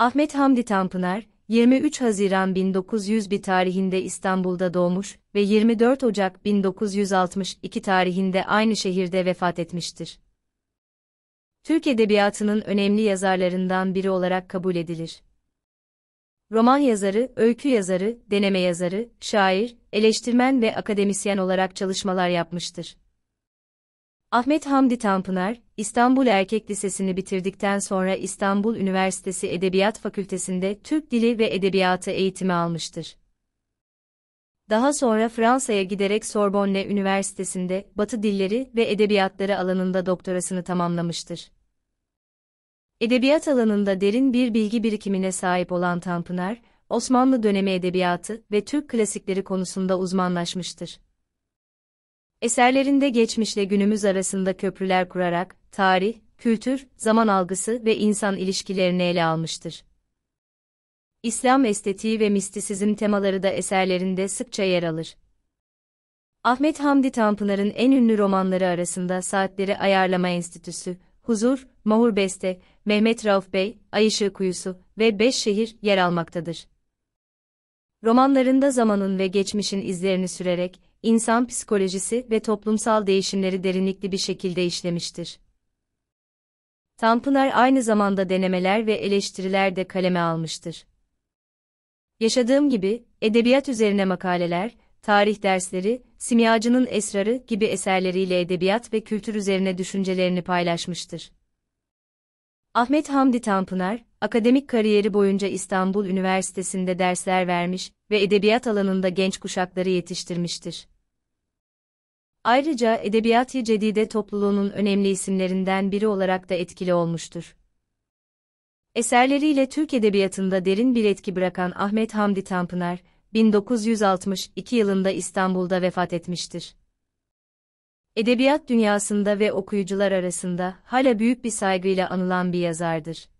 Ahmet Hamdi Tanpınar, 23 Haziran 1901 tarihinde İstanbul'da doğmuş ve 24 Ocak 1962 tarihinde aynı şehirde vefat etmiştir. Türk edebiyatının önemli yazarlarından biri olarak kabul edilir. Roman yazarı, öykü yazarı, deneme yazarı, şair, eleştirmen ve akademisyen olarak çalışmalar yapmıştır. Ahmet Hamdi Tanpınar, İstanbul Erkek Lisesi'ni bitirdikten sonra İstanbul Üniversitesi Edebiyat Fakültesi'nde Türk Dili ve Edebiyatı eğitimi almıştır. Daha sonra Fransa'ya giderek Sorbonne Üniversitesi'nde Batı Dilleri ve Edebiyatları alanında doktorasını tamamlamıştır. Edebiyat alanında derin bir bilgi birikimine sahip olan Tanpınar, Osmanlı dönemi edebiyatı ve Türk klasikleri konusunda uzmanlaşmıştır. Eserlerinde geçmişle günümüz arasında köprüler kurarak tarih, kültür, zaman algısı ve insan ilişkilerini ele almıştır. İslam estetiği ve mistisizm temaları da eserlerinde sıkça yer alır. Ahmet Hamdi Tanpınar'ın en ünlü romanları arasında Saatleri Ayarlama Enstitüsü, Huzur, Mahur Beste, Mehmet Rauf Bey, Ayışık Kuyusu ve Beş Şehir yer almaktadır. Romanlarında zamanın ve geçmişin izlerini sürerek insan psikolojisi ve toplumsal değişimleri derinlikli bir şekilde işlemiştir. Tanpınar aynı zamanda denemeler ve eleştiriler de kaleme almıştır. Yaşadığım gibi, edebiyat üzerine makaleler, tarih dersleri, simyacının esrarı gibi eserleriyle edebiyat ve kültür üzerine düşüncelerini paylaşmıştır. Ahmet Hamdi Tanpınar, akademik kariyeri boyunca İstanbul Üniversitesi'nde dersler vermiş ve edebiyat alanında genç kuşakları yetiştirmiştir. Ayrıca Edebiyat-ı Cedide topluluğunun önemli isimlerinden biri olarak da etkili olmuştur. Eserleriyle Türk edebiyatında derin bir etki bırakan Ahmet Hamdi Tanpınar, 1962 yılında İstanbul'da vefat etmiştir edebiyat dünyasında ve okuyucular arasında hala büyük bir saygıyla anılan bir yazardır.